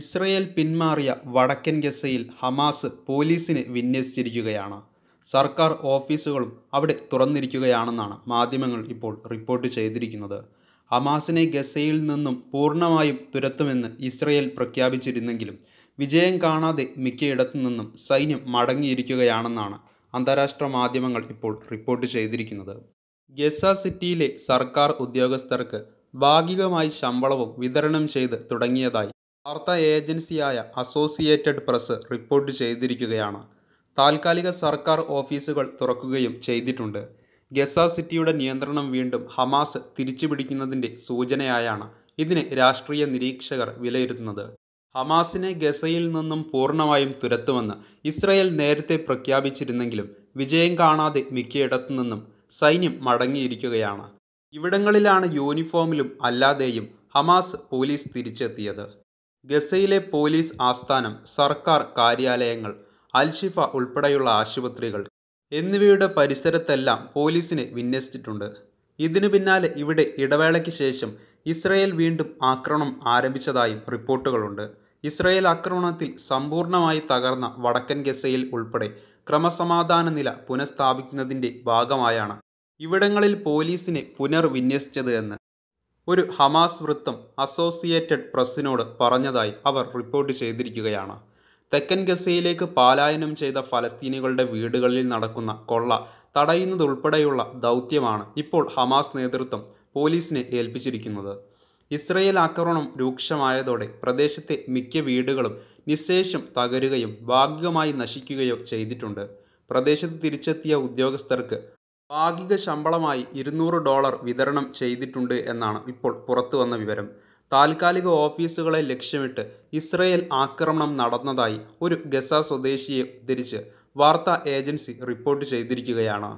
Israel പിന്മാറിയ വടക്കൻ ഗസയിൽ Hamas പോലീസിനെ വിന്യസിച്ചിരിക്കുകയാണ് സർക്കാർ ഓഫീസുകളും അവിടെ തുറന്നിരിക്കുകയാണെന്നാണ് മാധ്യമങ്ങൾ ഇപ്പോൾ റിപ്പോർട്ട് ചെയ്തിരിക്കുന്നത് ഹമാസിനെ ഗസയിൽ നിന്നും പൂർണ്ണമായും തുരത്തുമെന്ന് ഇസ്രയേൽ പ്രഖ്യാപിച്ചിരുന്നെങ്കിലും വിജയം കാണാതെ മിക്കയിടത്തു നിന്നും സൈന്യം മടങ്ങിയിരിക്കുകയാണെന്നാണ് അന്താരാഷ്ട്ര മാധ്യമങ്ങൾ ഇപ്പോൾ റിപ്പോർട്ട് ചെയ്തിരിക്കുന്നത് ഗസ സിറ്റിയിലെ സർക്കാർ ഉദ്യോഗസ്ഥർക്ക് ഭാഗികമായി ശമ്പളവും വിതരണം ചെയ്ത് തുടങ്ങിയതായി വാർത്താ ഏജൻസിയായ അസോസിയേറ്റഡ് പ്രസ് റിപ്പോർട്ട് ചെയ്തിരിക്കുകയാണ് താൽക്കാലിക സർക്കാർ ഓഫീസുകൾ തുറക്കുകയും ചെയ്തിട്ടുണ്ട് ഗസ സിറ്റിയുടെ നിയന്ത്രണം വീണ്ടും ഹമാസ് തിരിച്ചുപിടിക്കുന്നതിൻ്റെ സൂചനയായാണ് ഇതിനെ രാഷ്ട്രീയ നിരീക്ഷകർ വിലയിരുത്തുന്നത് ഹമാസിനെ ഗസയിൽ നിന്നും പൂർണ്ണമായും തുരത്തുമെന്ന് ഇസ്രയേൽ നേരത്തെ പ്രഖ്യാപിച്ചിരുന്നെങ്കിലും വിജയം കാണാതെ മിക്കയിടത്തു നിന്നും സൈന്യം മടങ്ങിയിരിക്കുകയാണ് ഇവിടങ്ങളിലാണ് യൂണിഫോമിലും അല്ലാതെയും ഹമാസ് പോലീസ് തിരിച്ചെത്തിയത് ഗസയിലെ പോലീസ് ആസ്ഥാനം സർക്കാർ കാര്യാലയങ്ങൾ അൽഷിഫ ഉൾപ്പെടെയുള്ള ആശുപത്രികൾ എന്നിവയുടെ പരിസരത്തെല്ലാം പോലീസിനെ വിന്യസിച്ചിട്ടുണ്ട് ഇതിനു പിന്നാലെ ഇവിടെ ഇടവേളയ്ക്ക് ശേഷം ഇസ്രയേൽ വീണ്ടും ആക്രമണം ആരംഭിച്ചതായും റിപ്പോർട്ടുകളുണ്ട് ഇസ്രയേൽ ആക്രമണത്തിൽ സമ്പൂർണ്ണമായി തകർന്ന വടക്കൻ ഗസയിൽ ഉൾപ്പെടെ ക്രമസമാധാന നില പുനഃസ്ഥാപിക്കുന്നതിൻ്റെ ഭാഗമായാണ് ഇവിടങ്ങളിൽ പോലീസിനെ പുനർവിന്യസിച്ചത് എന്ന് ഒരു ഹമാസ് വൃത്തം അസോസിയേറ്റഡ് പ്രസ്സിനോട് പറഞ്ഞതായി അവർ റിപ്പോർട്ട് ചെയ്തിരിക്കുകയാണ് തെക്കൻ ഗസയിലേക്ക് പാലായനം ചെയ്ത ഫലസ്തീനികളുടെ വീടുകളിൽ നടക്കുന്ന കൊള്ള തടയുന്നതുൾപ്പെടെയുള്ള ദൗത്യമാണ് ഇപ്പോൾ ഹമാസ് നേതൃത്വം പോലീസിനെ ഏൽപ്പിച്ചിരിക്കുന്നത് ഇസ്രയേൽ ആക്രമണം രൂക്ഷമായതോടെ പ്രദേശത്തെ മിക്ക വീടുകളും നിശേഷം തകരുകയും ഭാഗികമായി നശിക്കുകയോ ചെയ്തിട്ടുണ്ട് പ്രദേശത്ത് തിരിച്ചെത്തിയ ഉദ്യോഗസ്ഥർക്ക് ഭാഗിക ശമ്പളമായി ഇരുന്നൂറ് ഡോളർ വിതരണം ചെയ്തിട്ടുണ്ട് എന്നാണ് ഇപ്പോൾ പുറത്തുവന്ന വിവരം താൽക്കാലിക ഓഫീസുകളെ ലക്ഷ്യമിട്ട് ഇസ്രയേൽ ആക്രമണം നടന്നതായി ഒരു ഗസ സ്വദേശിയെ ഉദ്ധരിച്ച് വാർത്താ ഏജൻസി റിപ്പോർട്ട് ചെയ്തിരിക്കുകയാണ്